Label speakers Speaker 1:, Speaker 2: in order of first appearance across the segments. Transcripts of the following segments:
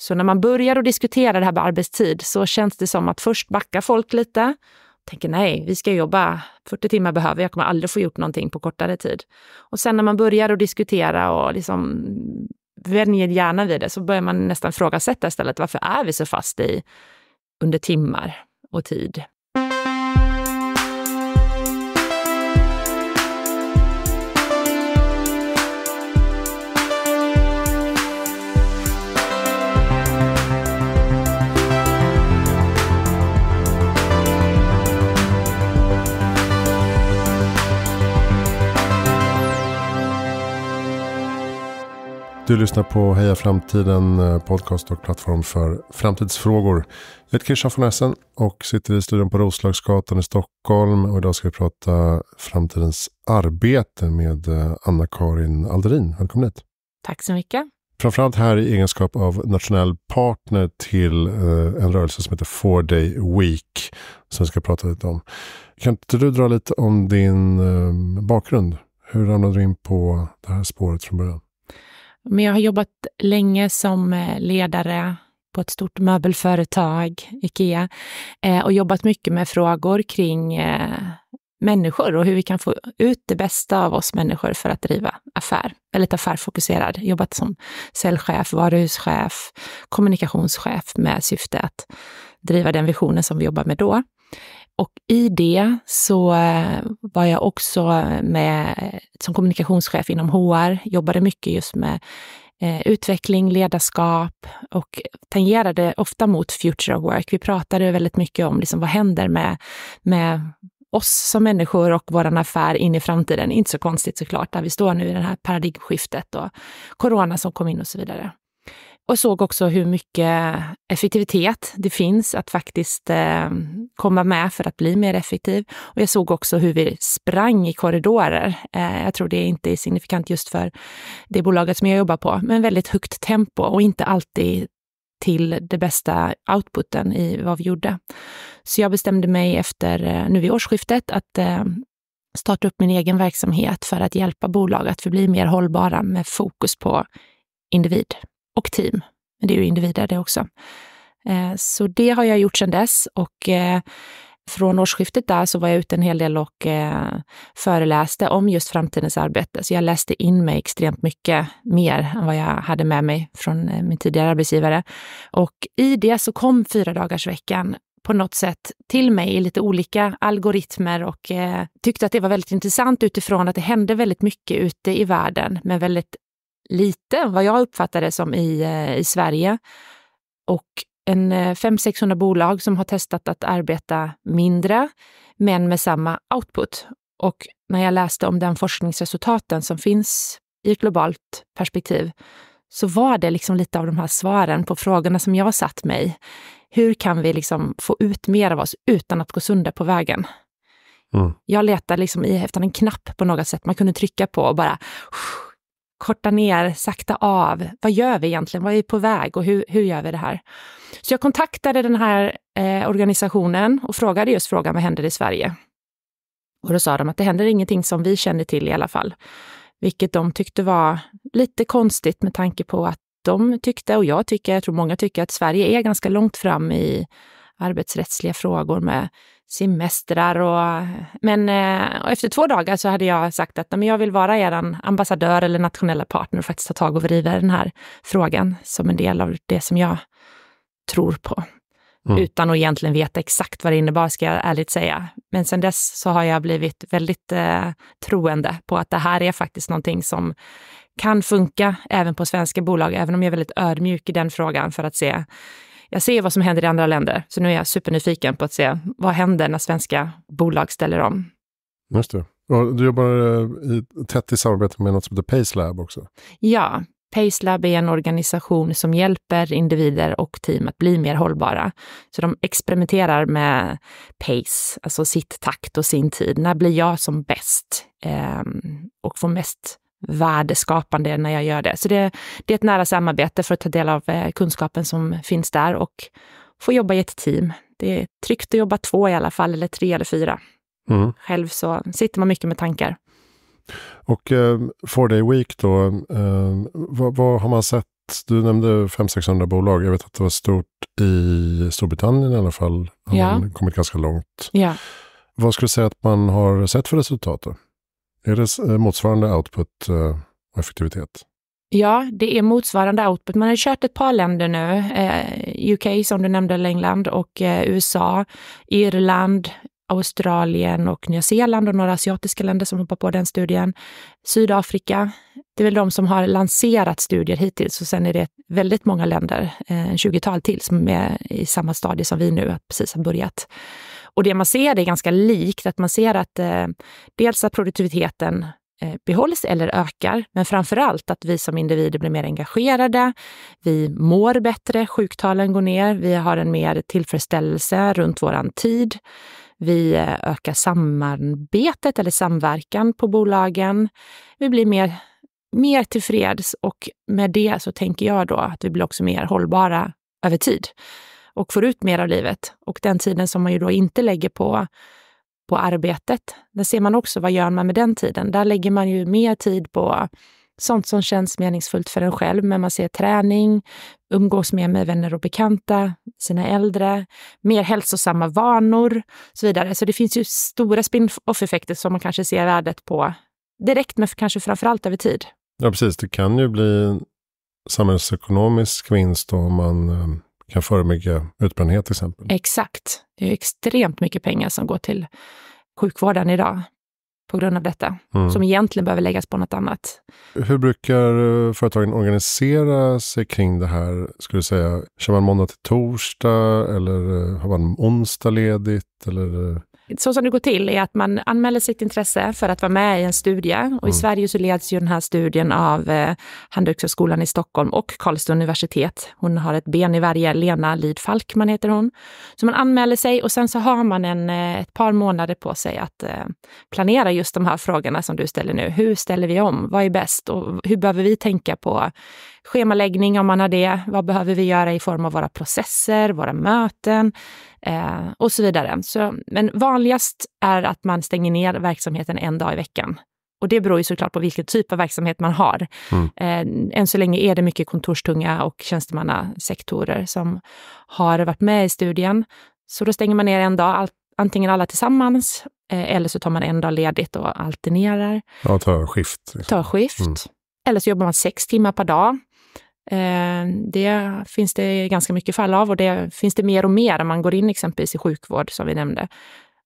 Speaker 1: Så när man börjar att diskutera det här med arbetstid så känns det som att först backa folk lite. Tänker nej, vi ska jobba 40 timmar behöver jag, kommer aldrig få gjort någonting på kortare tid. Och sen när man börjar att diskutera och liksom vänjer hjärnan vid det så börjar man nästan ifrågasätta istället varför är vi så fast i under timmar och tid?
Speaker 2: Du lyssnar på Heja Framtiden eh, podcast och plattform för framtidsfrågor. Jag heter Christian von Essen och sitter i studion på Roslagsgatan i Stockholm. Och idag ska vi prata framtidens arbete med eh, Anna-Karin Alderin. Välkommen hit. Tack så mycket. Framförallt här i egenskap av nationell partner till eh, en rörelse som heter Four Day Week som vi ska prata lite om. Kan inte du dra lite om din bakgrund? Hur ramlade du in på det här spåret från början?
Speaker 1: Men jag har jobbat länge som eh, ledare på ett stort möbelföretag, Ikea, eh, och jobbat mycket med frågor kring eh, människor och hur vi kan få ut det bästa av oss människor för att driva affär. Väldigt affärfokuserad, jobbat som säljchef, varuhuschef, kommunikationschef med syfte att driva den visionen som vi jobbar med då. Och i det så eh, var jag också med som kommunikationschef inom HR, jobbade mycket just med eh, utveckling, ledarskap och tangerade ofta mot Future of Work. Vi pratade väldigt mycket om liksom vad händer med, med oss som människor och vår affär in i framtiden. Inte så konstigt såklart, där vi står nu i det här paradigmskiftet och corona som kom in och så vidare och såg också hur mycket effektivitet det finns att faktiskt eh, komma med för att bli mer effektiv. Och jag såg också hur vi sprang i korridorer. Eh, jag tror det inte är signifikant just för det bolaget som jag jobbar på, men väldigt högt tempo och inte alltid till det bästa outputen i vad vi gjorde. Så jag bestämde mig efter eh, nu vid årsskiftet att eh, starta upp min egen verksamhet för att hjälpa bolag att förbli mer hållbara med fokus på individ och team. Men det är ju individer det också. Eh, så det har jag gjort sedan dess och eh, från årsskiftet där så var jag ute en hel del och eh, föreläste om just framtidens arbete. Så jag läste in mig extremt mycket mer än vad jag hade med mig från min tidigare arbetsgivare. Och i det så kom fyra dagars veckan på något sätt till mig i lite olika algoritmer och eh, tyckte att det var väldigt intressant utifrån att det hände väldigt mycket ute i världen med väldigt lite, vad jag uppfattade som i, eh, i Sverige. Och en 500-600 eh, bolag som har testat att arbeta mindre, men med samma output. Och när jag läste om den forskningsresultaten som finns i ett globalt perspektiv, så var det liksom lite av de här svaren på frågorna som jag satt mig. Hur kan vi liksom få ut mer av oss utan att gå sönder på vägen? Mm. Jag letade liksom efter en knapp på något sätt man kunde trycka på och bara korta ner, sakta av. Vad gör vi egentligen? Vad är vi på väg och hur, hur gör vi det här? Så jag kontaktade den här eh, organisationen och frågade just frågan vad händer i Sverige? Och då sa de att det händer ingenting som vi känner till i alla fall, vilket de tyckte var lite konstigt med tanke på att de tyckte, och jag tycker, jag tror många tycker, att Sverige är ganska långt fram i arbetsrättsliga frågor med semestrar och... Men eh, och efter två dagar så hade jag sagt att men jag vill vara er ambassadör eller nationella partner och faktiskt ta tag och vrida den här frågan som en del av det som jag tror på. Mm. Utan att egentligen veta exakt vad det innebar, ska jag ärligt säga. Men sen dess så har jag blivit väldigt eh, troende på att det här är faktiskt någonting som kan funka även på svenska bolag, även om jag är väldigt ödmjuk i den frågan för att se jag ser vad som händer i andra länder, så nu är jag supernyfiken på att se vad händer när svenska bolag ställer om.
Speaker 2: Just det. Och du jobbar eh, i, tätt i samarbete med något som heter Pacelab också.
Speaker 1: Ja, Pacelab är en organisation som hjälper individer och team att bli mer hållbara. Så de experimenterar med pace, alltså sitt takt och sin tid. När blir jag som bäst eh, och får mest värdeskapande när jag gör det. Så det, det, är ett nära samarbete för att ta del av eh, kunskapen som finns där och få jobba i ett team. Det är tryggt att jobba två i alla fall, eller tre eller fyra. Mm. Själv så sitter man mycket med tankar.
Speaker 2: Och eh, Four Day Week då, eh, vad, vad, har man sett? Du nämnde 500-600 bolag. Jag vet att det var stort i Storbritannien i alla fall. Man ja. kommit ganska långt. Ja. Vad skulle du säga att man har sett för resultat? Då? Är det eh, motsvarande output eh, och effektivitet?
Speaker 1: Ja, det är motsvarande output. Man har kört ett par länder nu. Eh, UK som du nämnde, eller England, och USA, Irland, Australien och Nya Zeeland och några asiatiska länder som hoppar på den studien. Sydafrika, det är väl de som har lanserat studier hittills och sen är det väldigt många länder, en eh, 20-tal till, som är i samma stadie som vi nu, att precis har börjat. Och det man ser är ganska likt, att man ser att eh, dels att produktiviteten eh, behålls eller ökar, men framför allt att vi som individer blir mer engagerade, vi mår bättre, sjuktalen går ner, vi har en mer tillfredsställelse runt våran tid, vi eh, ökar samarbetet eller samverkan på bolagen, vi blir mer mer tillfreds och med det så tänker jag då att vi blir också mer hållbara över tid och får ut mer av livet. Och den tiden som man ju då inte lägger på, på arbetet, där ser man också vad gör man med den tiden. Där lägger man ju mer tid på sånt som känns meningsfullt för en själv, men man ser träning, umgås mer med vänner och bekanta, sina äldre, mer hälsosamma vanor och så vidare. Så det finns ju stora spin-off-effekter som man kanske ser värdet på direkt, men kanske framförallt över tid.
Speaker 2: Ja, precis. Det kan ju bli samhällsekonomisk vinst om man eh, kan förebygga utbrändhet till exempel.
Speaker 1: Exakt. Det är extremt mycket pengar som går till sjukvården idag på grund av detta, mm. som egentligen behöver läggas på något annat.
Speaker 2: Hur brukar eh, företagen organisera sig kring det här? Skulle säga, kör man måndag till torsdag eller eh, har man onsdag ledigt? Eller eh,
Speaker 1: så som det går till är att man anmäler sitt intresse för att vara med i en studie och mm. i Sverige så leds ju den här studien av eh, Handelshögskolan i Stockholm och Karlstad universitet. Hon har ett ben i varje, Lena Lid Falkman heter hon. Så man anmäler sig och sen så har man en, eh, ett par månader på sig att eh, planera just de här frågorna som du ställer nu. Hur ställer vi om? Vad är bäst? Och hur behöver vi tänka på schemaläggning om man har det? Vad behöver vi göra i form av våra processer, våra möten? eh, och så vidare. Så, men vanligast är att man stänger ner verksamheten en dag i veckan. Och det beror ju såklart på vilken typ av verksamhet man har. Mm. Eh, än så länge är det mycket kontorstunga och tjänstemannasektorer som har varit med i studien. Så då stänger man ner en dag, all, antingen alla tillsammans eh, eller så tar man en dag ledigt och alternerar.
Speaker 2: Ja, tar skift. Liksom. Tar skift. Mm.
Speaker 1: Eller så jobbar man sex timmar per dag. Eh, det finns det ganska mycket fall av och det finns det mer och mer om man går in exempelvis i sjukvård som vi nämnde.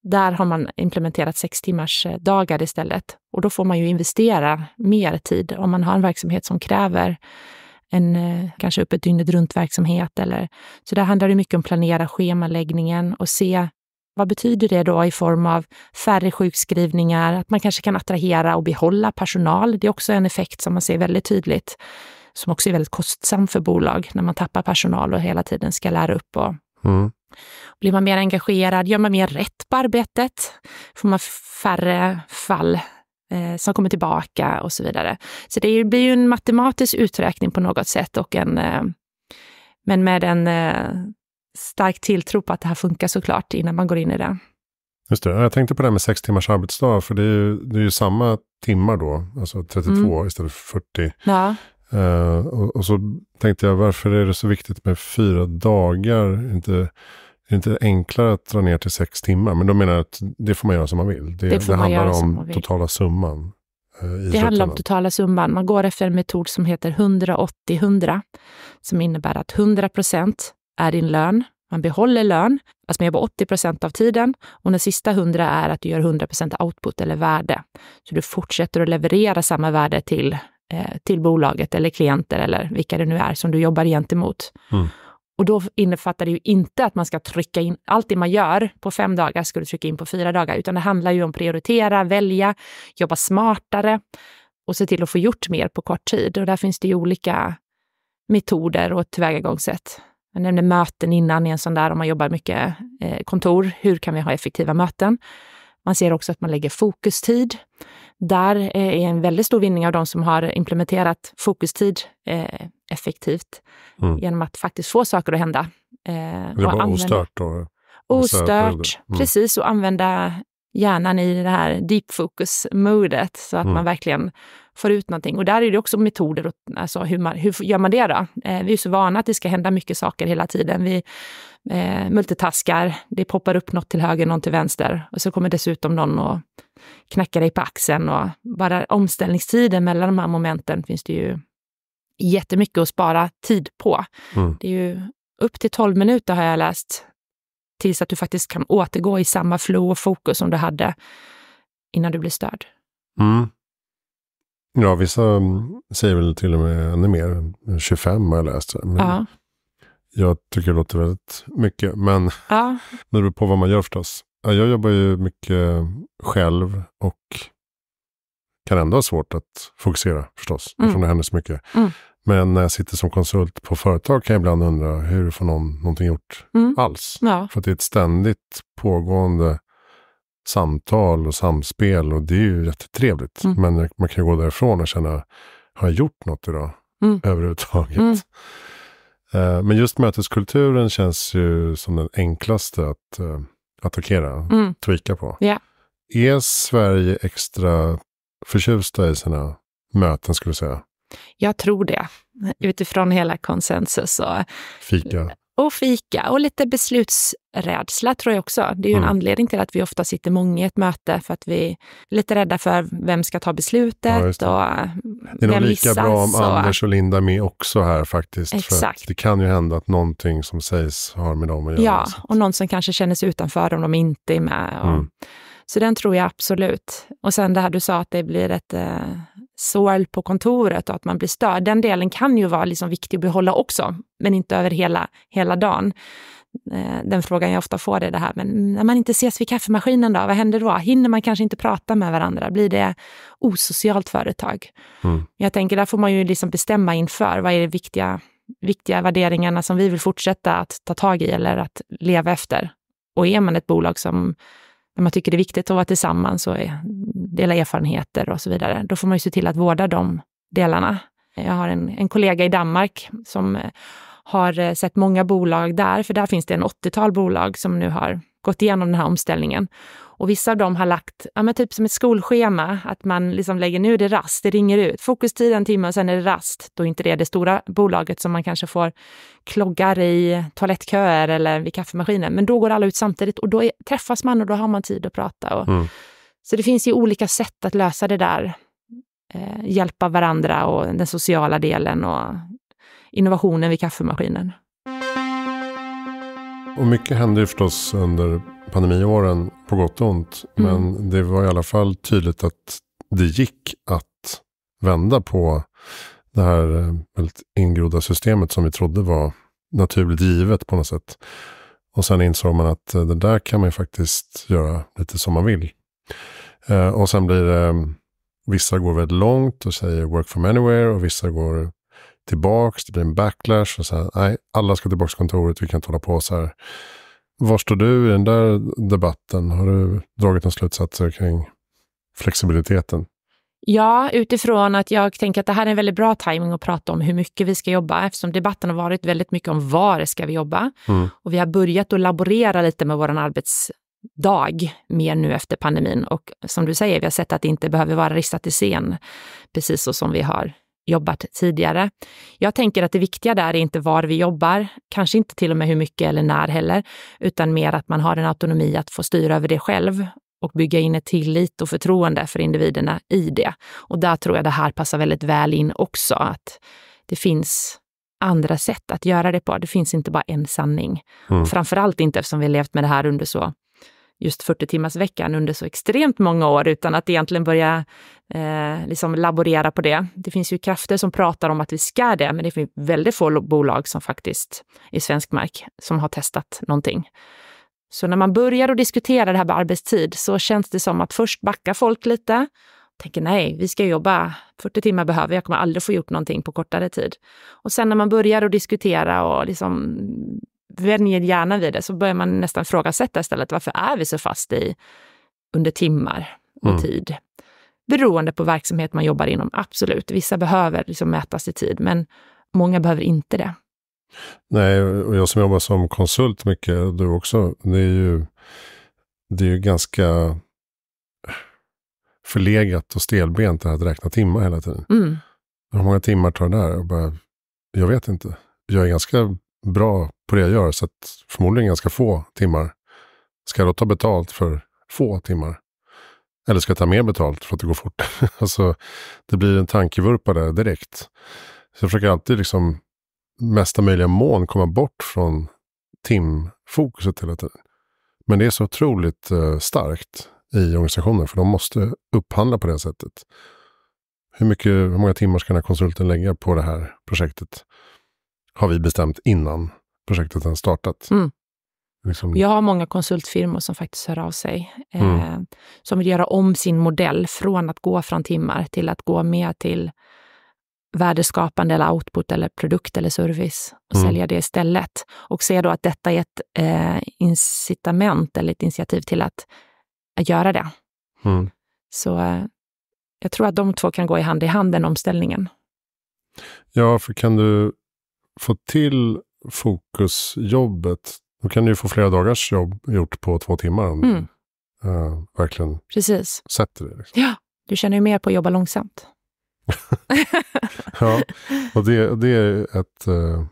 Speaker 1: Där har man implementerat sex timmars eh, dagar istället och då får man ju investera mer tid om man har en verksamhet som kräver en eh, kanske öppet dygnet runt verksamhet eller så där handlar det mycket om planera schemaläggningen och se vad betyder det då i form av färre sjukskrivningar, att man kanske kan attrahera och behålla personal. Det är också en effekt som man ser väldigt tydligt som också är väldigt kostsam för bolag när man tappar personal och hela tiden ska lära upp och mm. Blir man mer engagerad? Gör man mer rätt på arbetet? Får man färre fall eh, som kommer tillbaka och så vidare? Så det blir ju en matematisk uträkning på något sätt och en, eh, men med en eh, stark tilltro på att det här funkar såklart innan man går in i det.
Speaker 2: Just det, jag tänkte på det här med sex timmars arbetsdag, för det är ju, det är ju samma timmar då, alltså 32 mm. istället för 40. Ja. Uh, och, och, så tänkte jag, varför är det så viktigt med fyra dagar? Inte, är det inte enklare att dra ner till sex timmar? Men då menar jag att det får man göra som man vill. Det, det, det handlar om totala summan. Eh, det handlar om
Speaker 1: totala summan. Man går efter en metod som heter 180-100, som innebär att 100 procent är din lön. Man behåller lön, alltså man jobbar 80 procent av tiden och den sista 100 är att du gör 100 procent output eller värde. Så du fortsätter att leverera samma värde till Eh, till bolaget eller klienter eller vilka det nu är som du jobbar gentemot. Mm. Och då innefattar det ju inte att man ska trycka in allt det man gör på fem dagar, ska du trycka in på fyra dagar, utan det handlar ju om prioritera, välja, jobba smartare och se till att få gjort mer på kort tid. Och där finns det ju olika metoder och tillvägagångssätt. Jag nämnde möten innan, i en sån där om man jobbar mycket eh, kontor, hur kan vi ha effektiva möten? Man ser också att man lägger fokustid där eh, är en väldigt stor vinning av de som har implementerat fokustid eh, effektivt mm. genom att faktiskt få saker att hända. Eh, Det var ostört? då? ostört, mm. precis, och använda hjärnan i det här deep focus-modet så att mm. man verkligen får ut någonting. Och där är det också metoder, och, alltså hur, man, hur gör man det då? Eh, vi är så vana att det ska hända mycket saker hela tiden. Vi eh, multitaskar, det poppar upp något till höger, någon till vänster och så kommer dessutom någon och knackar dig på axeln och bara omställningstiden mellan de här momenten finns det ju jättemycket att spara tid på. Mm. Det är ju upp till 12 minuter har jag läst tills att du faktiskt kan återgå i samma flow och fokus som du hade innan du blir störd.
Speaker 2: Mm. Ja, vissa mm, säger väl till och med ännu mer. 25 har jag läst. Men ja. Jag tycker det låter väldigt mycket, men ja. det beror på vad man gör förstås. Jag jobbar ju mycket själv och kan ändå ha svårt att fokusera förstås, mm. eftersom det händer så mycket. Mm. Men när jag sitter som konsult på företag kan jag ibland undra hur får någon någonting gjort mm. alls? Ja. För det är ett ständigt pågående samtal och samspel och det är ju jättetrevligt. Mm. Men man kan ju gå därifrån och känna, har jag gjort något idag mm. överhuvudtaget? Mm. Eh, men just möteskulturen känns ju som den enklaste att eh, attackera, mm. tweaka på. Yeah. Är Sverige extra förtjusta i sina möten skulle jag säga?
Speaker 1: Jag tror det, mm. utifrån hela konsensus. Och, fika. Och fika och lite beslutsrädsla tror jag också. Det är ju mm. en anledning till att vi ofta sitter många i ett möte för att vi är lite rädda för vem ska ta beslutet ja, det. och Det är nog lika bra om och... Anders och
Speaker 2: Linda är med också här faktiskt. Exakt. För det kan ju hända att någonting som sägs har med dem att göra. Ja,
Speaker 1: och någon som kanske känner sig utanför om de inte är med. Och... Mm. Så den tror jag absolut. Och sen det här du sa att det blir ett eh, sorl på kontoret och att man blir störd. Den delen kan ju vara liksom viktig att behålla också, men inte över hela, hela dagen. Eh, den frågan jag ofta får är det här, men när man inte ses vid kaffemaskinen då, vad händer då? Hinner man kanske inte prata med varandra? Blir det osocialt företag? Mm. Jag tänker, där får man ju liksom bestämma inför, vad är de viktiga, viktiga värderingarna som vi vill fortsätta att ta tag i eller att leva efter? Och är man ett bolag som man tycker det är viktigt att vara tillsammans så dela erfarenheter och så vidare. Då får man ju se till att vårda de delarna. Jag har en, en kollega i Danmark som eh, har eh, sett många bolag där, för där finns det en 80-tal bolag som nu har gått igenom den här omställningen. Och vissa av dem har lagt, ja men typ som ett skolschema, att man liksom lägger nu är det rast, det ringer ut, fokustid en timme och sen är det rast. Då är inte det det stora bolaget som man kanske får kloggar i toalettköer eller vid kaffemaskinen, men då går alla ut samtidigt och då är, träffas man och då har man tid att prata. Och, mm. Så det finns ju olika sätt att lösa det där. Eh, hjälpa varandra och den sociala delen och innovationen vid kaffemaskinen.
Speaker 2: Och mycket hände ju förstås under pandemiåren på gott och ont. Mm. Men det var i alla fall tydligt att det gick att vända på det här eh, väldigt ingrodda systemet som vi trodde var naturligt givet på något sätt. Och sen insåg man att eh, det där kan man ju faktiskt göra lite som man vill. Eh, och sen blir det, mm, vissa går väldigt långt och säger work from anywhere och vissa går tillbaks, det blir en backlash och så här, nej, alla ska tillbaks till kontoret, vi kan inte hålla på så här. Var står du i den där debatten? Har du dragit några slutsatser kring flexibiliteten?
Speaker 1: Ja, utifrån att jag tänker att det här är en väldigt bra timing att prata om hur mycket vi ska jobba, eftersom debatten har varit väldigt mycket om var ska vi jobba. Mm. Och vi har börjat att laborera lite med vår arbets, dag mer nu efter pandemin. Och som du säger, vi har sett att det inte behöver vara ristat i scen, precis så som vi har jobbat tidigare. Jag tänker att det viktiga där är inte var vi jobbar, kanske inte till och med hur mycket eller när heller, utan mer att man har en autonomi att få styra över det själv och bygga in ett tillit och förtroende för individerna i det. Och där tror jag det här passar väldigt väl in också, att det finns andra sätt att göra det på. Det finns inte bara en sanning. Mm. Framförallt inte eftersom vi levt med det här under så just 40 timmars veckan under så extremt många år utan att egentligen börja eh, liksom laborera på det. Det finns ju krafter som pratar om att vi ska det, men det finns väldigt få bolag som faktiskt i svensk mark som har testat någonting. Så när man börjar att diskutera det här med arbetstid så känns det som att först backa folk lite tänker nej, vi ska jobba 40 timmar behöver jag, kommer aldrig få gjort någonting på kortare tid. Och sen när man börjar att diskutera och liksom vänjer hjärnan vid det så börjar man nästan ifrågasätta istället varför är vi så fast i under timmar och mm. tid? Beroende på verksamhet man jobbar inom, absolut. Vissa behöver liksom mätas i tid, men många behöver inte det.
Speaker 2: Nej, och jag som jobbar som konsult mycket, du också, det är ju, det är ju ganska förlegat och stelbent det här att räkna timmar hela tiden. Mm. Hur många timmar tar det där? Jag, bara, jag vet inte. Jag är ganska bra på det jag gör. Så att förmodligen ganska få timmar. Ska jag då ta betalt för få timmar? Eller ska jag ta mer betalt för att det går fort? alltså, det blir en tankevurpa där direkt. Så jag försöker alltid liksom mesta möjliga mån komma bort från timfokuset hela tiden. Men det är så otroligt eh, starkt i organisationen för de måste upphandla på det sättet. Hur, mycket, hur många timmar ska den här konsulten lägga på det här projektet? Har vi bestämt innan projektet än startat. Mm. Liksom... Jag
Speaker 1: har många konsultfirmor som faktiskt hör av sig. Eh, mm. som vill göra om sin modell från att gå från timmar till att gå mer till värdeskapande eller output eller produkt eller service och mm. sälja det istället. Och se då att detta är ett eh, incitament eller ett initiativ till att, att göra det. Mm. Så eh, jag tror att de två kan gå i hand i hand, den omställningen.
Speaker 2: Ja, för kan du få till fokusjobbet, då kan du ju få flera dagars jobb gjort på två timmar om mm. du uh, eh, verkligen Precis. sätter det. Liksom.
Speaker 1: Ja, du känner ju mer på att jobba långsamt. ja,
Speaker 2: och det, det är ett, uh,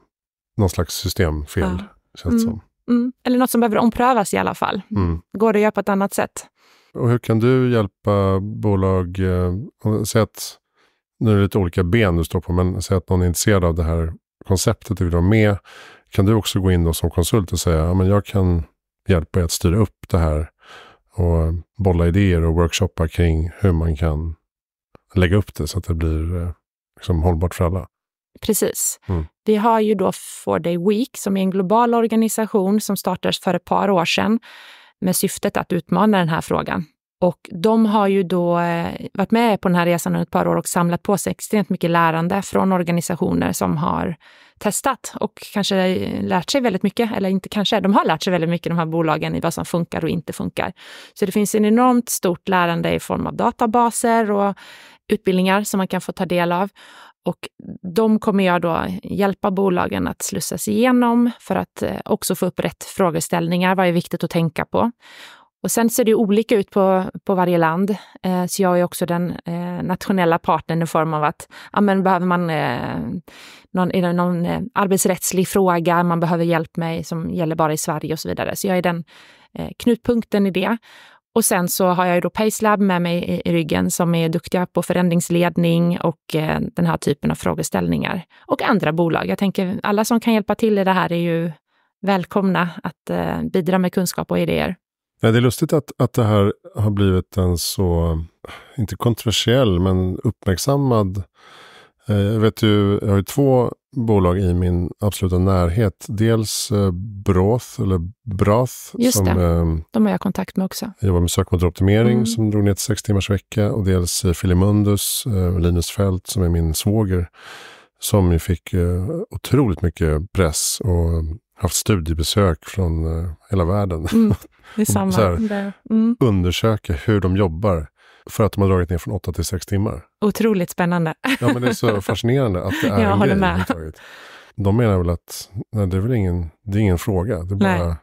Speaker 2: någon slags systemfel, ja. känns det mm.
Speaker 1: som. Mm. Eller något som behöver omprövas i alla fall. Mm. Går det att göra på ett annat sätt?
Speaker 2: Och hur kan du hjälpa bolag, eh, säg att, nu är det lite olika ben du står på, men säg att någon är intresserad av det här konceptet du vill ha med, kan du också gå in då som konsult och säga, att jag kan hjälpa er att styra upp det här och bolla idéer och workshoppa kring hur man kan lägga upp det så att det blir eh, liksom hållbart för alla.
Speaker 1: Precis. Mm. Vi har ju då Four Day Week som är en global organisation som startades för ett par år sedan med syftet att utmana den här frågan. Och de har ju då eh, varit med på den här resan under ett par år och samlat på sig extremt mycket lärande från organisationer som har testat och kanske eh, lärt sig väldigt mycket, eller inte kanske, de har lärt sig väldigt mycket de här bolagen i vad som funkar och inte funkar. Så det finns en enormt stort lärande i form av databaser och utbildningar som man kan få ta del av. Och de kommer jag då hjälpa bolagen att slussas igenom för att eh, också få upp rätt frågeställningar. Vad är viktigt att tänka på? Och sen ser det olika ut på, på varje land, eh, så jag är också den eh, nationella partnern i form av att ja, men behöver man eh, någon, någon eh, arbetsrättslig fråga, man behöver hjälp med som gäller bara i Sverige och så vidare. Så jag är den eh, knutpunkten i det. Och sen så har jag ju då Pacelab med mig i, i ryggen som är duktiga på förändringsledning och eh, den här typen av frågeställningar. Och andra bolag. Jag tänker alla som kan hjälpa till i det här är ju välkomna att bidra med kunskap och idéer.
Speaker 2: Nej, det är lustigt att, att det här har blivit en så, inte kontroversiell, men uppmärksammad. Eh, jag, vet ju, jag har ju två bolag i min absoluta närhet. Dels eh, Broth, eller Brath. Just som, det, eh,
Speaker 1: de har jag kontakt med också.
Speaker 2: jobbar med sökmotoroptimering mm. som drog ner till sex timmars vecka. Och dels Filimundus, Linus Fält som är min svåger. Som ju fick otroligt mycket press och haft studiebesök från eh, hela världen. Mm,
Speaker 1: det är samma. här, mm.
Speaker 2: Undersöka hur de jobbar för att de har dragit ner från 8 till 6 timmar.
Speaker 1: Otroligt spännande. Ja, men det är så fascinerande att det är Jag en håller grej med.
Speaker 2: De menar väl att nej, det är väl ingen, det är ingen fråga. Det är bara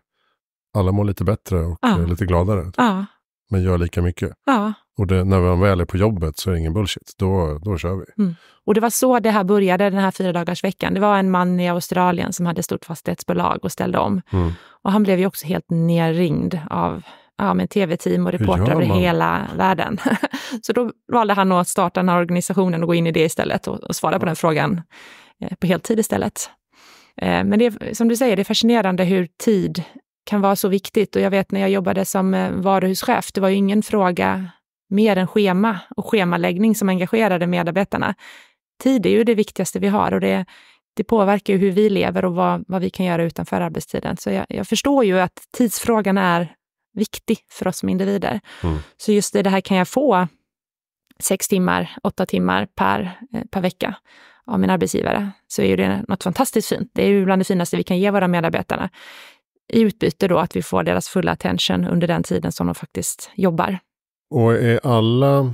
Speaker 2: alla mår lite bättre och ja. lite gladare. Ja. Men gör lika mycket. Ja. Och det, när man väl är på jobbet så är det ingen bullshit. Då, då kör vi.
Speaker 1: Mm. Och det var så det här började, den här fyra dagars veckan. Det var en man i Australien som hade stort fastighetsbolag och ställde om. Mm. Och han blev ju också helt nerringd av ja, tv-team och reportrar över hela världen. så då valde han att starta den här organisationen och gå in i det istället och, och svara mm. på den frågan eh, på heltid istället. Eh, men det, som du säger, det är fascinerande hur tid kan vara så viktigt. Och jag vet när jag jobbade som eh, varuhuschef, det var ju ingen fråga mer än schema och schemaläggning som engagerade medarbetarna. Tid är ju det viktigaste vi har och det, det påverkar ju hur vi lever och vad, vad vi kan göra utanför arbetstiden. Så jag, jag förstår ju att tidsfrågan är viktig för oss som individer. Mm. Så just det, det här kan jag få sex timmar, åtta timmar per, eh, per vecka av min arbetsgivare, så är ju det något fantastiskt fint. Det är ju bland det finaste vi kan ge våra medarbetare i utbyte då att vi får deras fulla attention under den tiden som de faktiskt jobbar.
Speaker 2: Och är alla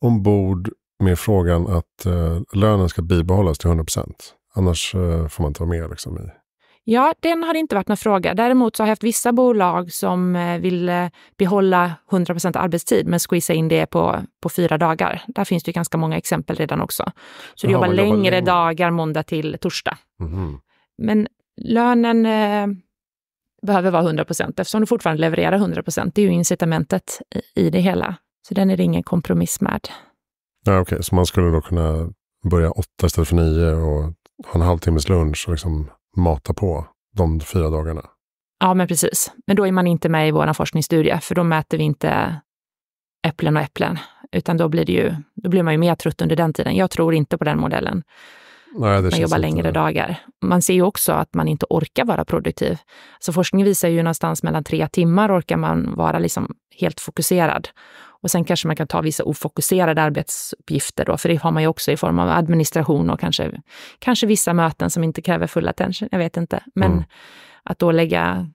Speaker 2: ombord med frågan att eh, lönen ska bibehållas till 100 procent? Annars eh, får man inte vara med liksom, i...
Speaker 1: Ja, den har inte varit någon fråga. Däremot så har jag haft vissa bolag som eh, vill eh, behålla 100 arbetstid men squeeza in det på, på fyra dagar. Där finns det ganska många exempel redan också. Så du Jaha, jobbar, jobbar längre, längre dagar måndag till torsdag. Mm -hmm. Men lönen eh, behöver vara 100 procent eftersom du fortfarande levererar 100 procent. Det är ju incitamentet i, det hela. Så den är det ingen kompromiss med.
Speaker 2: Ja, Okej, okay. så man skulle då kunna börja åtta istället för nio och ha en halvtimmes lunch och liksom mata på de fyra dagarna?
Speaker 1: Ja, men precis. Men då är man inte med i vår forskningsstudie, för då mäter vi inte äpplen och äpplen, utan då blir, det ju, då blir man ju mer trött under den tiden. Jag tror inte på den modellen. Ja, man jobbar längre dagar. Man ser ju också att man inte orkar vara produktiv. Så forskningen visar ju någonstans mellan tre timmar orkar man vara liksom helt fokuserad. Och sen kanske man kan ta vissa ofokuserade arbetsuppgifter då, för det har man ju också i form av administration och kanske, kanske vissa möten som inte kräver full attention, jag vet inte. Men mm. att då lägga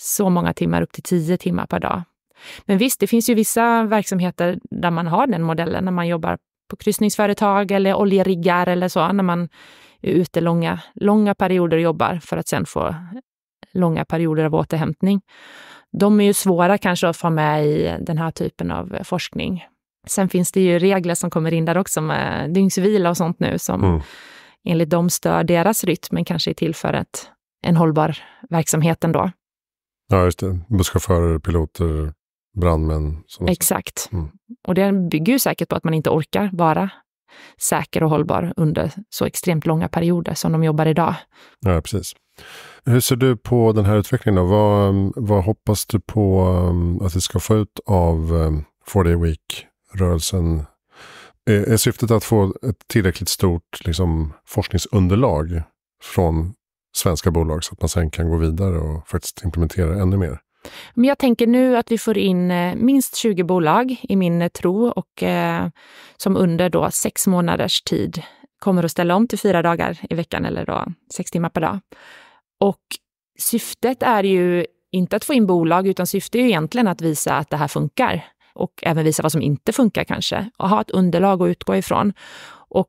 Speaker 1: så många timmar, upp till tio timmar per dag. Men visst, det finns ju vissa verksamheter där man har den modellen, när man jobbar på kryssningsföretag eller oljeriggar eller så, när man är ute långa, långa perioder och jobbar för att sen få långa perioder av återhämtning. De är ju svåra kanske att få med i den här typen av forskning. Sen finns det ju regler som kommer in där också med dygnsvila och sånt nu som mm. enligt dem stör deras rytm, men kanske är till för ett, en hållbar verksamhet ändå.
Speaker 2: Ja, just det. Busschaufförer, piloter, brandmän. Exakt. Mm.
Speaker 1: Och det bygger ju säkert på att man inte orkar vara säker och hållbar under så extremt långa perioder som de jobbar idag.
Speaker 2: Ja, precis. Hur ser du på den här utvecklingen? Då? Vad, vad hoppas du på um, att vi ska få ut av 4-day um, Week-rörelsen? Är syftet att få ett tillräckligt stort liksom, forskningsunderlag från svenska bolag så att man sen kan gå vidare och faktiskt implementera ännu mer?
Speaker 1: Men jag tänker nu att vi får in eh, minst 20 bolag i min eh, tro och eh, som under då sex månaders tid kommer att ställa om till fyra dagar i veckan eller då sex timmar per dag. Och syftet är ju inte att få in bolag, utan syftet är ju egentligen att visa att det här funkar och även visa vad som inte funkar kanske och ha ett underlag att utgå ifrån. Och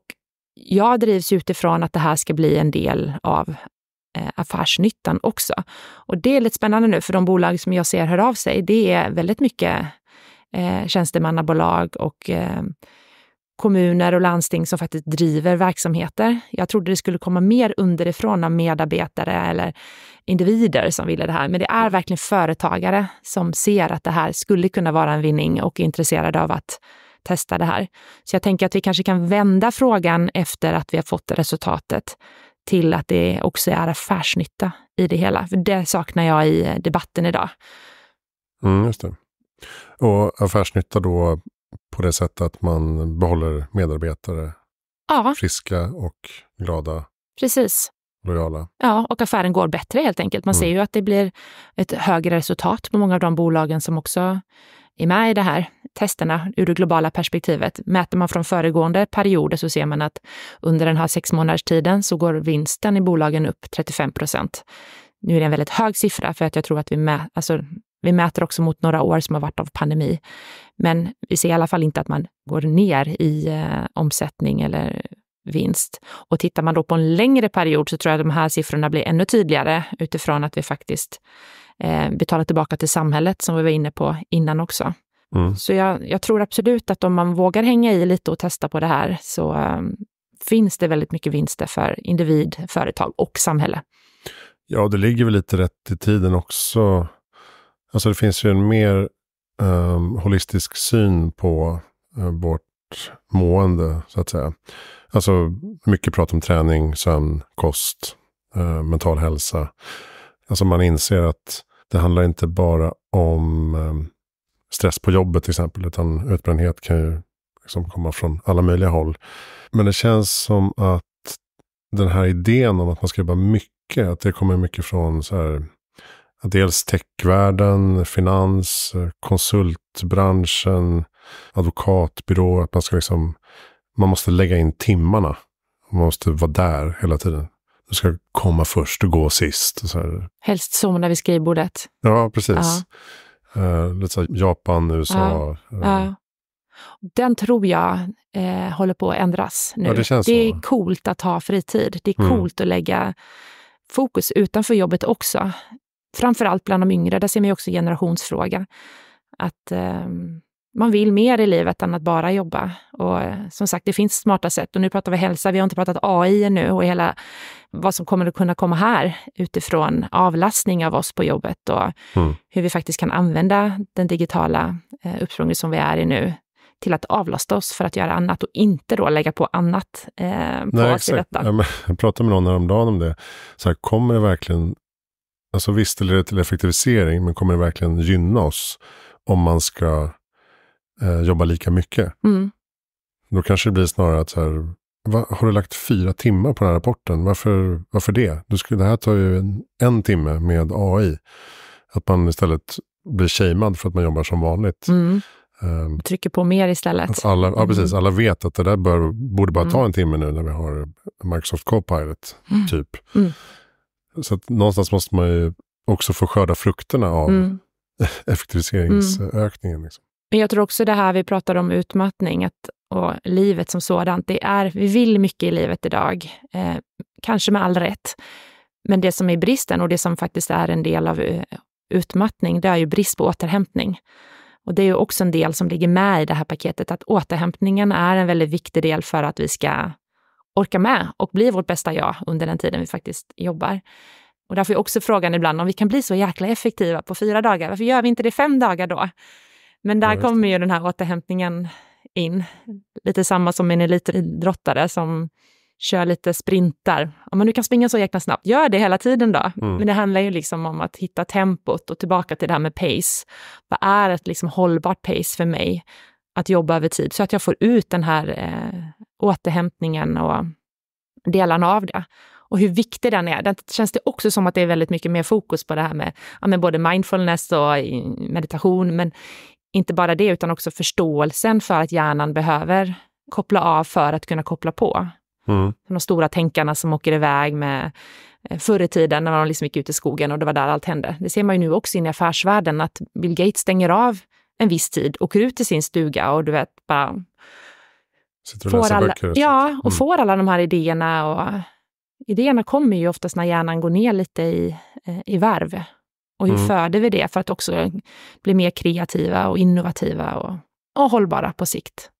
Speaker 1: jag drivs utifrån att det här ska bli en del av Eh, affärsnyttan också. Och det är lite spännande nu, för de bolag som jag ser hör av sig, det är väldigt mycket eh, tjänstemannabolag och eh, kommuner och landsting som faktiskt driver verksamheter. Jag trodde det skulle komma mer underifrån av medarbetare eller individer som ville det här, men det är verkligen företagare som ser att det här skulle kunna vara en vinning och är intresserade av att testa det här. Så jag tänker att vi kanske kan vända frågan efter att vi har fått resultatet till att det också är affärsnytta i det hela. För det saknar jag i eh, debatten idag.
Speaker 2: Mm, just det. Och affärsnytta då på det sättet att man behåller medarbetare ja. friska och glada. Precis. Lojala.
Speaker 1: Ja, och affären går bättre helt enkelt. Man mm. ser ju att det blir ett högre resultat på många av de bolagen som också är med i det här testerna ur det globala perspektivet. Mäter man från föregående perioder så ser man att under den här sex månaders tiden så går vinsten i bolagen upp 35 procent. Nu är det en väldigt hög siffra för att jag tror att vi, mä alltså, vi mäter också mot några år som har varit av pandemi. Men vi ser i alla fall inte att man går ner i eh, omsättning eller vinst. Och tittar man då på en längre period så tror jag att de här siffrorna blir ännu tydligare utifrån att vi faktiskt eh, betala tillbaka till samhället som vi var inne på innan också. Mm. Så jag, jag, tror absolut att om man vågar hänga i lite och testa på det här så eh, finns det väldigt mycket vinster för individ, företag och samhälle.
Speaker 2: Ja, det ligger väl lite rätt i tiden också. Alltså det finns ju en mer eh, holistisk syn på eh, vårt mående, så att säga. Alltså mycket prat om träning, sömn, kost, eh, mental hälsa. Alltså man inser att det handlar inte bara om ehm, stress på jobbet till exempel, utan utbrändhet kan ju liksom komma från alla möjliga håll. Men det känns som att den här idén om att man ska jobba mycket, att det kommer mycket från så här, dels techvärlden, finans, konsultbranschen, advokatbyrå, att man ska liksom, man måste lägga in timmarna. Man måste vara där hela tiden. Du ska komma först och gå sist. Så här.
Speaker 1: Helst somna vid skrivbordet. Ja,
Speaker 2: precis. Ja. Uh, lite så Japan, USA. Ja. Eh.
Speaker 1: ja. Den tror jag eh, håller på att ändras nu. Ja, det, det, är coolt att ha fritid. Det är mm. coolt mm. att lägga fokus utanför jobbet också. Framförallt bland de yngre, där ser man ju också generationsfråga. Att... Eh, man vill mer i livet än att bara jobba. Och eh, som sagt, det finns smarta sätt. Och nu pratar vi hälsa, vi har inte pratat AI ännu och hela vad som kommer att kunna komma här utifrån avlastning av oss på jobbet och mm. hur vi faktiskt kan använda den digitala eh, uppsprånget som vi är i nu till att avlasta oss för att göra annat och inte då lägga på annat eh, på Nej, oss i detta.
Speaker 2: Ja, men, jag pratade med någon häromdagen om det. Så här, kommer det verkligen, alltså visst det leder till effektivisering, men kommer det verkligen gynna oss om man ska eh, jobba lika mycket. Mm. Då kanske det blir snarare att så här, va, har du lagt fyra timmar på den här rapporten? Varför, varför det? Du skulle, det här tar ju en, en timme med AI. Att man istället blir shamead för att man jobbar som vanligt. Mm. Um,
Speaker 1: Trycker på mer istället. alla, mm. ja, precis, mm.
Speaker 2: alla vet att det där bör, borde bara mm. ta en timme nu när vi har Microsoft Copilot, mm. typ. Mm. Så att någonstans måste man ju också få skörda frukterna av effektiviseringsökningen. Liksom.
Speaker 1: Men jag tror också det här vi pratar om utmattning att, och livet som sådant. Det är, vi vill mycket i livet idag, eh, kanske med all rätt. Men det som är bristen och det som faktiskt är en del av eh, utmattning, det är ju brist på återhämtning. Och det är ju också en del som ligger med i det här paketet, att återhämtningen är en väldigt viktig del för att vi ska orka med och bli vårt bästa jag under den tiden vi faktiskt jobbar. Och där får är också frågan ibland om vi kan bli så jäkla effektiva på fyra dagar, varför gör vi inte det fem dagar då? Men där ja, kommer ju den här återhämtningen in. Lite samma som en elitidrottare som kör lite sprintar. Ja, men du kan springa så jäkla snabbt, gör det hela tiden då. Mm. Men det handlar ju liksom om att hitta tempot och tillbaka till det här med pace. Vad är ett liksom hållbart pace för mig att jobba över tid så att jag får ut den här eh, återhämtningen och delarna av det och hur viktig den är. Det känns det också som att det är väldigt mycket mer fokus på det här med, ja, med både mindfulness och meditation, men inte bara det, utan också förståelsen för att hjärnan behöver koppla av för att kunna koppla på. Mm. De stora tänkarna som åker iväg med eh, förr i tiden när de liksom gick ut i skogen och det var där allt hände. Det ser man ju nu också in i affärsvärlden att Bill Gates stänger av en viss tid, åker ut till sin stuga och du vet bara... Sitter och får alla, böcker. Ja, och mm. får alla de här idéerna och eh, idéerna kommer ju oftast när hjärnan går ner lite i, eh, i varv. Och hur mm. föder vi det för att också bli mer kreativa och innovativa och, och hållbara på sikt?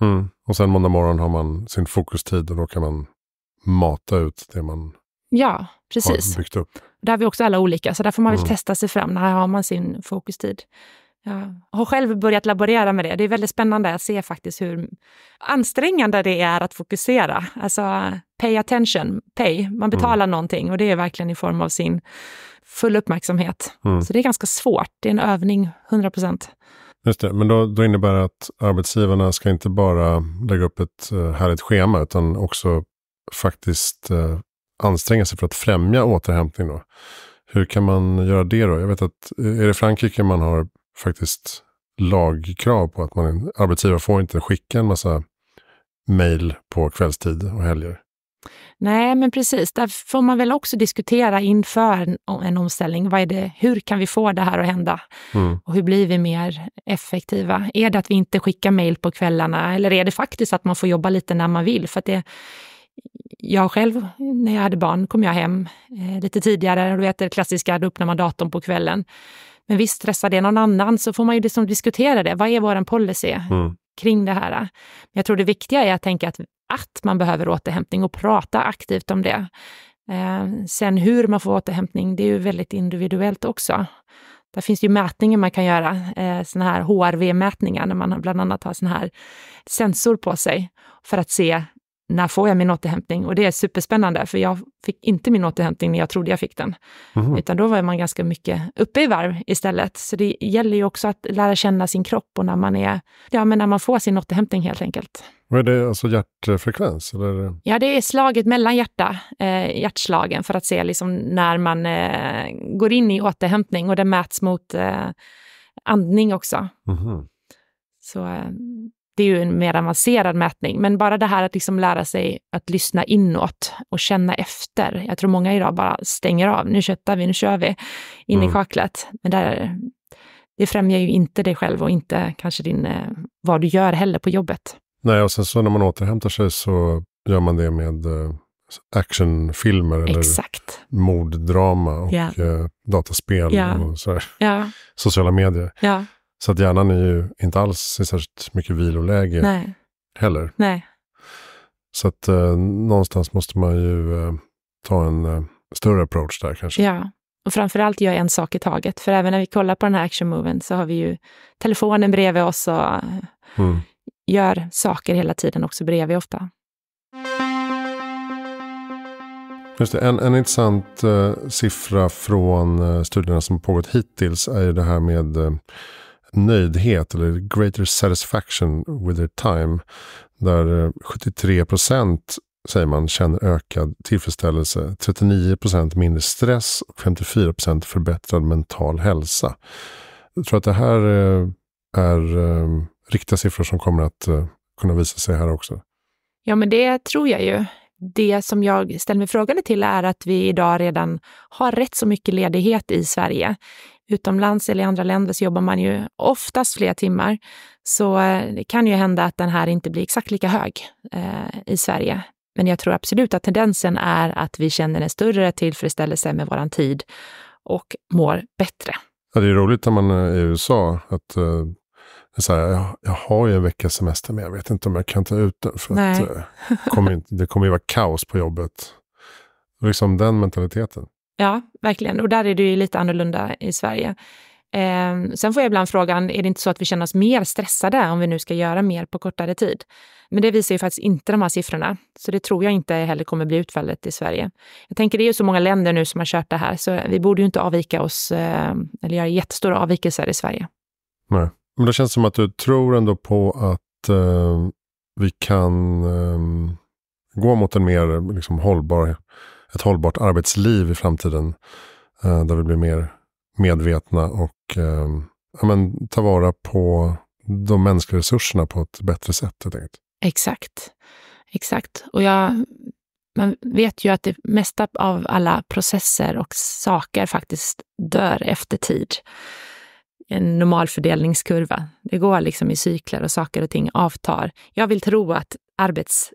Speaker 2: Mm. Och sen måndag morgon har man sin fokustid och då kan man mata ut det man
Speaker 1: ja, precis. har byggt upp. Där har vi också alla olika, så där får man väl mm. testa sig fram. När har man sin fokustid? Jag har själv börjat laborera med det. Det är väldigt spännande att se faktiskt hur ansträngande det är att fokusera. Alltså pay attention, pay. Man betalar mm. någonting och det är verkligen i form av sin full uppmärksamhet. Mm. Så det är ganska svårt. Det är en övning, 100 procent.
Speaker 2: Just det, men då, då, innebär det att arbetsgivarna ska inte bara lägga upp ett eh, härligt schema utan också faktiskt eh, anstränga sig för att främja återhämtning. Då. Hur kan man göra det då? Jag vet att eh, är det Frankrike man har faktiskt lagkrav på att man, arbetsgivare får inte skicka en massa mejl på kvällstid och helger.
Speaker 1: Nej, men precis. Där får man väl också diskutera inför en omställning. Vad är det, hur kan vi få det här att hända? Mm. Och hur blir vi mer effektiva? Är det att vi inte skickar mejl på kvällarna? Eller är det faktiskt att man får jobba lite när man vill? För det, jag själv, när jag hade barn, kom jag hem eh, lite tidigare. Du vet det klassiska, då öppnar man datorn på kvällen. Men visst, stressar det någon annan så får man ju liksom diskutera det. Vad är vår policy mm. kring det här? jag tror det viktiga är att tänka att, att man behöver återhämtning och prata aktivt om det. Eh, sen hur man får återhämtning, det är ju väldigt individuellt också. Där finns ju mätningar man kan göra, eh, såna här HRV-mätningar, när man bland annat har sån här sensor på sig för att se när får jag min återhämtning? Och det är superspännande, för jag fick inte min återhämtning när jag trodde jag fick den. Mm. Utan då var man ganska mycket uppe i varv istället. Så det gäller ju också att lära känna sin kropp och när man, är, ja, men när man får sin återhämtning helt enkelt.
Speaker 2: Vad är det, alltså hjärtfrekvens? Eller?
Speaker 1: Ja, det är slaget mellan hjärta, eh, hjärtslagen, för att se liksom när man eh, går in i återhämtning och det mäts mot eh, andning också. Mm. Så eh, det är ju en mer avancerad mätning, men bara det här att liksom lära sig att lyssna inåt och känna efter. Jag tror många idag bara stänger av, nu köttar vi, nu kör vi, in mm. i kaklet. Men där, det främjar ju inte dig själv och inte kanske din, eh, vad du gör heller på jobbet.
Speaker 2: Nej, och sen så när man återhämtar sig så gör man det med eh, actionfilmer eller Exakt. morddrama och yeah. dataspel yeah. och sådär. Yeah. sociala medier. Så att hjärnan är ju inte alls i särskilt mycket viloläge Nej. heller. Nej. Så att eh, någonstans måste man ju eh, ta en eh, större approach där kanske. Ja,
Speaker 1: och framförallt gör en sak i taget. För även när vi kollar på den här action-moven så har vi ju telefonen bredvid oss och eh, mm. gör saker hela tiden också bredvid ofta.
Speaker 2: Just det, en, en intressant eh, siffra från eh, studierna som pågått hittills är ju det här med nöjdhet eller greater satisfaction with their time. Där 73 eh, procent säger man känner ökad tillfredsställelse, 39 procent mindre stress och 54 procent förbättrad mental hälsa. Jag tror att det här eh, är eh, riktiga siffror som kommer att kunna visa sig här också.
Speaker 1: Ja, men det tror jag ju. Det som jag ställer mig frågande till är att vi idag redan har rätt så mycket ledighet i Sverige utomlands eller i andra länder så jobbar man ju oftast flera timmar. Så eh, det kan ju hända att den här inte blir exakt lika hög eh, i Sverige. Men jag tror absolut att tendensen är att vi känner en större tillfredsställelse med våran tid och mår bättre.
Speaker 2: Ja, det är roligt när man är i USA att eh, så här, jag, jag, har ju en veckas semester men jag vet inte om jag kan ta ut den. För Nej. att, eh, kommer inte, det kommer ju vara kaos på jobbet. Liksom den mentaliteten.
Speaker 1: Ja, verkligen. Och där är det ju lite annorlunda i Sverige. Eh, sen får jag ibland frågan, är det inte så att vi känner oss mer stressade om vi nu ska göra mer på kortare tid? Men det visar ju faktiskt inte de här siffrorna, så det tror jag inte heller kommer bli utfallet i Sverige. Jag tänker, det är ju så många länder nu som har kört det här, så vi borde ju inte avvika oss, eh, eller göra jättestora avvikelser i Sverige.
Speaker 2: Nej, men det känns som att du tror ändå på att eh, vi kan ehm, gå mot en mer liksom, hållbar ett hållbart arbetsliv i framtiden. Eh, där vi blir mer medvetna och eh, ja, men, ta vara på de mänskliga resurserna på ett bättre sätt. Helt
Speaker 1: Exakt. Exakt. Och jag, man vet ju att det mesta av alla processer och saker faktiskt dör efter tid. En normal fördelningskurva. Det går liksom i cykler och saker och ting avtar. Jag vill tro att arbets,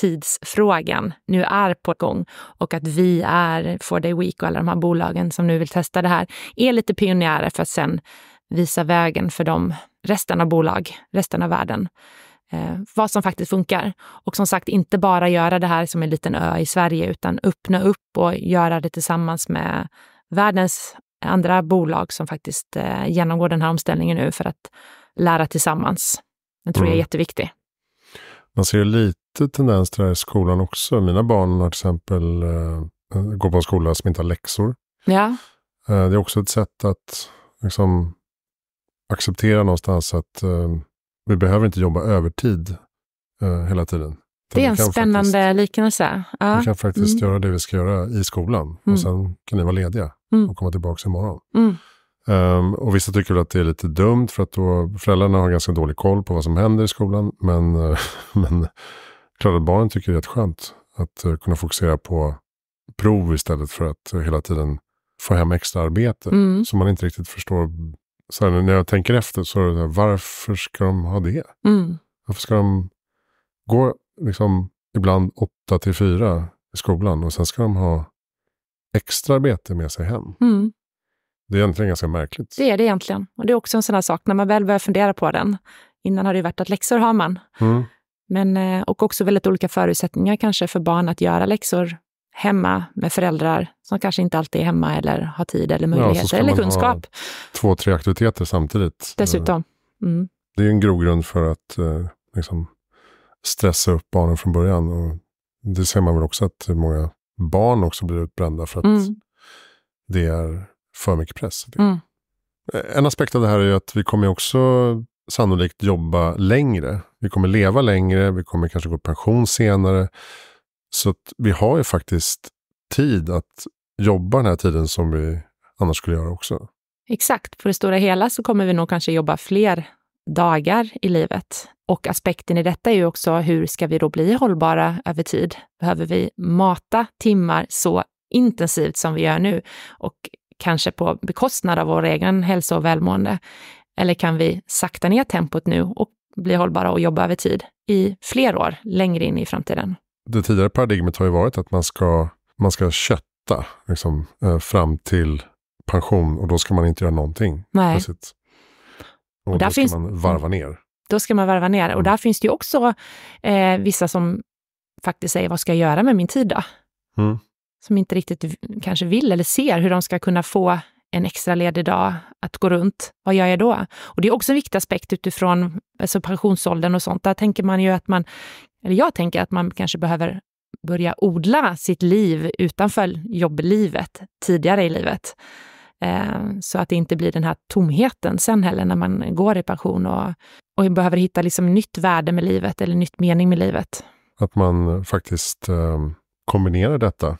Speaker 1: tidsfrågan nu är på gång och att vi är, For Day Week och alla de här bolagen som nu vill testa det här, är lite pionjärer för att sen visa vägen för dem, resten av bolag, resten av världen. Eh, vad som faktiskt funkar. Och som sagt, inte bara göra det här som en liten ö i Sverige, utan öppna upp och göra det tillsammans med världens andra bolag som faktiskt eh, genomgår den här omställningen nu för att lära tillsammans. Den tror mm. jag är mm. jätteviktig.
Speaker 2: Man ser lite tendens till det här i skolan också. Mina barn har till exempel eh, går på en skola som inte har läxor. Ja. Eh, det är också ett sätt att liksom, acceptera någonstans att eh, vi behöver inte jobba övertid eh, hela tiden. Det är en spännande
Speaker 1: faktiskt, liknelse. Ja. Vi kan faktiskt mm.
Speaker 2: göra det vi ska göra i skolan mm. och sen kan ni vara lediga mm. och komma tillbaka imorgon. Mm. Um, och vissa tycker väl att det är lite dumt för att då, föräldrarna har ganska dålig koll på vad som händer i skolan. Men, men klart att barnen tycker det är rätt skönt att eh, kunna fokusera på prov istället för att eh, hela tiden få hem extra arbete mm. som man inte riktigt förstår. Så här, när jag tänker efter så är det varför ska de ha det? Mm. Varför ska de gå liksom, ibland 8 till 4 i skolan och sen ska de ha extra arbete med sig hem? Mm. Det är egentligen ganska märkligt.
Speaker 1: Det är det egentligen. Och det är också en sån här sak, när man väl börjar fundera på den. Innan har det ju varit att läxor har man. Mm. Men, eh, och också väldigt olika förutsättningar kanske för barn att göra läxor hemma med föräldrar som kanske inte alltid är hemma eller har tid eller möjligheter ja, eller kunskap.
Speaker 2: två, tre aktiviteter samtidigt. Dessutom. Mm. Det är en grogrund för att eh, liksom, stressa upp barnen från början. Och det ser man väl också att många barn också blir utbrända för att mm. det är för mycket press. Mm. En aspekt av det här är att vi kommer också sannolikt jobba längre vi kommer leva längre, vi kommer kanske gå i pension senare. Så vi har ju faktiskt tid att jobba den här tiden som vi annars skulle göra också.
Speaker 1: Exakt. På det stora hela så kommer vi nog kanske jobba fler dagar i livet. Och aspekten i detta är ju också hur ska vi då bli hållbara över tid? Behöver vi mata timmar så intensivt som vi gör nu och kanske på bekostnad av vår egen hälsa och välmående? Eller kan vi sakta ner tempot nu och bli hållbara och jobba över tid i fler år, längre in i framtiden.
Speaker 2: Det tidigare paradigmet har ju varit att man ska, man ska kötta liksom, eh, fram till pension och då ska man inte göra någonting. Nej. Precis. Och, och där då ska finns... man varva mm. ner.
Speaker 1: Då ska man varva ner. Mm. Och där finns det ju också eh, vissa som faktiskt säger, vad ska jag göra med min tid då? Mm. Som inte riktigt kanske vill eller ser hur de ska kunna få en extra ledig dag att gå runt, vad gör jag då? Och det är också en viktig aspekt utifrån alltså pensionsåldern och sånt. Där tänker man ju att man, eller jag tänker att man kanske behöver börja odla sitt liv utanför jobblivet tidigare i livet. Eh, så att det inte blir den här tomheten sen heller när man går i pension och, och behöver hitta liksom nytt värde med livet eller nytt mening med livet.
Speaker 2: Att man faktiskt eh, kombinerar detta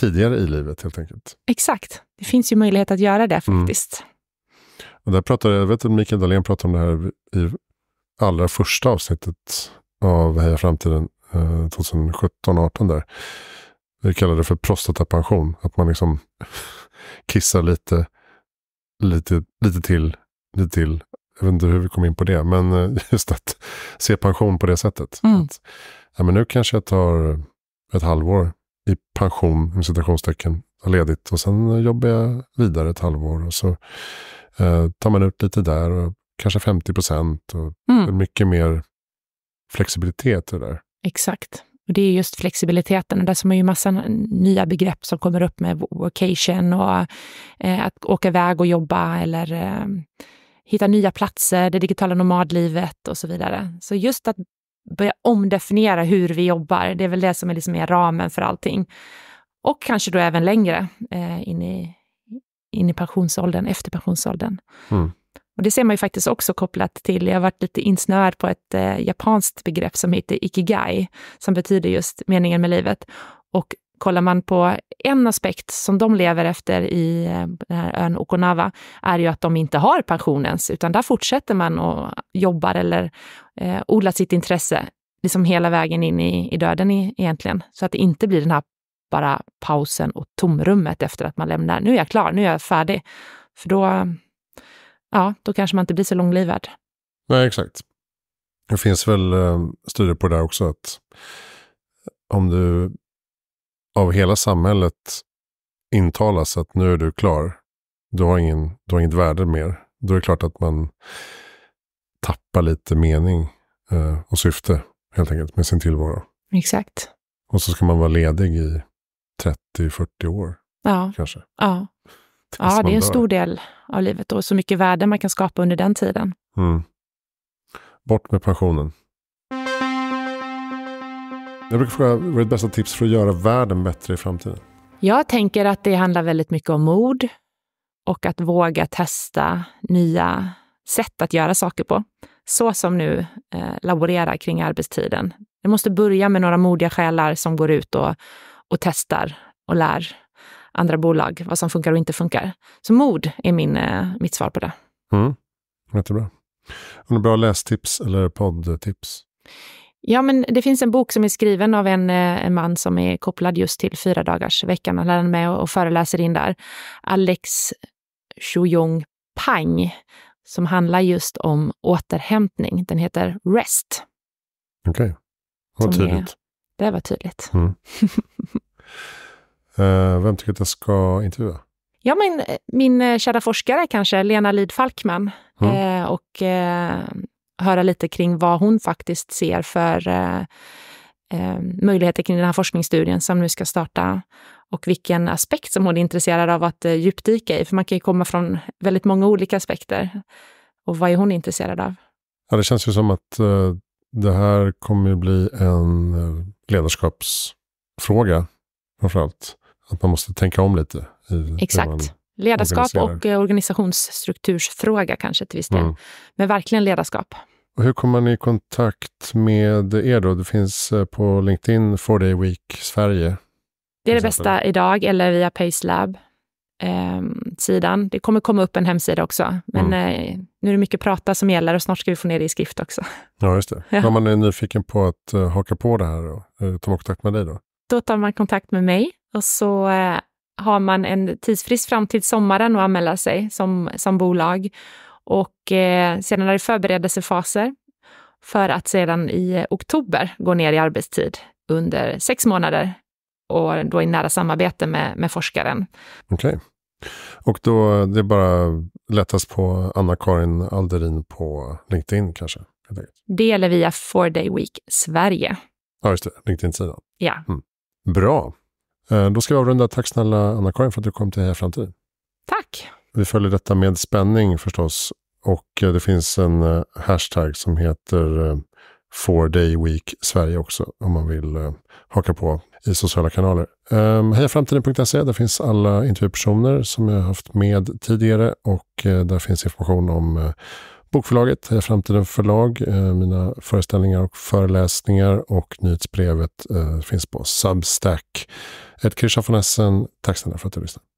Speaker 2: tidigare i livet helt enkelt.
Speaker 1: Exakt, det finns ju möjlighet att göra det
Speaker 2: mm. faktiskt. Mm. Och där pratade, jag vet att Mikael Dahlén pratade om det här i allra första avsnittet av Heja Framtiden eh, 2017-18 där. Vi kallade det för prostatapension, att man liksom kissar lite, lite, lite till, lite till. Jag vet inte hur vi kom in på det, men eh, just att se pension på det sättet. Mm. Att, ja, men nu kanske jag tar ett halvår i pension, med citationstecken, ta ledigt och sen jobbar jag vidare ett halvår och så eh, tar man ut lite där och kanske 50 procent och mm. mycket mer flexibilitet i det där.
Speaker 1: Exakt. Och det är just flexibiliteten. Där som är ju massa nya begrepp som kommer upp med vacation och eh, att åka iväg och jobba eller eh, hitta nya platser, det digitala nomadlivet och så vidare. Så just att börja omdefiniera hur vi jobbar. Det är väl det som är liksom ramen för allting. Och kanske då även längre eh, in, i, in i pensionsåldern, efter pensionsåldern. Mm. Och det ser man ju faktiskt också kopplat till, jag har varit lite insnöad på ett eh, japanskt begrepp som heter ikigai, som betyder just meningen med livet. Och kollar man på en aspekt som de lever efter i eh, den här ön Okinawa är ju att de inte har pension ens, utan där fortsätter man och jobbar eller eh, odlar sitt intresse liksom hela vägen in i, i döden i, egentligen. Så att det inte blir den här bara pausen och tomrummet efter att man lämnar. Nu är jag klar, nu är jag färdig. För då, ja, då kanske man inte blir så långlivad.
Speaker 2: Nej, exakt. Det finns väl eh, studier på det där också, att om du av hela samhället intalas att nu är du klar. Du har, ingen, du har inget värde mer. Då är det klart att man tappar lite mening eh, och syfte helt enkelt med sin tillvaro. Exakt. Och så ska man vara ledig i 30-40 år ja. kanske. Ja,
Speaker 1: ja det är en dör. stor del av livet och så mycket värde man kan skapa under den tiden.
Speaker 2: Mm. Bort med pensionen. Jag brukar fråga vad är ditt bästa tips för att göra världen bättre i framtiden?
Speaker 1: Jag tänker att det handlar väldigt mycket om mod och att våga testa nya sätt att göra saker på. Så som nu eh, laborerar kring arbetstiden. Det måste börja med några modiga själar som går ut och, och testar och lär andra bolag vad som funkar och inte funkar. Så mod är min, eh, mitt svar på det.
Speaker 2: Mm. Jättebra. Har du bra lästips eller poddtips?
Speaker 1: Ja, men det finns en bok som är skriven av en, eh, en man som är kopplad just till fyra dagars veckan. Han är med och föreläser in där. Alex Shuyong Pang, som handlar just om återhämtning. Den heter REST.
Speaker 2: Okej, okay. vad tydligt.
Speaker 1: Är, det var tydligt. Mm.
Speaker 2: uh, vem tycker att jag ska intervjua?
Speaker 1: Ja, men eh, min kära forskare kanske, Lena Lid Falkman. Mm. Eh, och eh, höra lite kring vad hon faktiskt ser för eh, eh, möjligheter kring den här forskningsstudien som nu ska starta och vilken aspekt som hon är intresserad av att eh, djupdyka i, för man kan ju komma från väldigt många olika aspekter. Och vad är hon intresserad av?
Speaker 2: Ja, det känns ju som att eh, det här kommer ju bli en eh, ledarskapsfråga framförallt. Att man måste tänka om lite. Exakt. Ledarskap och
Speaker 1: eh, organisationsstruktursfråga kanske till viss del. Mm. Men verkligen ledarskap
Speaker 2: hur kommer man i kontakt med er då? Det finns eh, på LinkedIn 4 Day Week Sverige. Det är det bästa
Speaker 1: idag, eller via Pacelab. Eh, sidan. Det kommer komma upp en hemsida också, men mm. eh, nu är det mycket prata som gäller och snart ska vi få ner det i skrift också.
Speaker 2: Ja, just det. Ja. Om man är nyfiken på att uh, haka på det här, och, uh, eh, tar man kontakt med dig då?
Speaker 1: Då tar man kontakt med mig och så uh, har man en tidsfrist fram till sommaren att anmäla sig som, som bolag. Och eh, sedan är det förberedelsefaser för att sedan i oktober gå ner i arbetstid under sex månader och då i nära samarbete med, med forskaren.
Speaker 2: Okej. Okay. Och då, det är bara lättast på Anna-Karin Alderin på LinkedIn kanske?
Speaker 1: Det gäller via 4 Day Week Sverige.
Speaker 2: Ja, just det. LinkedIn-sidan. Ja. Mm. Bra. Eh, då ska vi avrunda. Tack snälla Anna-Karin för att du kom till Heja Framtid. Tack. Vi följer detta med spänning förstås. Och eh, det finns en eh, hashtag som heter 4dayweek eh, Sverige också om man vill haka på i sociala kanaler. Ehm, Hejaframtiden.se, där finns alla intervjupersoner som jag haft med tidigare och där finns information om bokförlaget, Heja Framtiden förlag, mina föreställningar och föreläsningar och nyhetsbrevet finns på Substack. Ett Christian von Essen, tack snälla för att du lyssnade.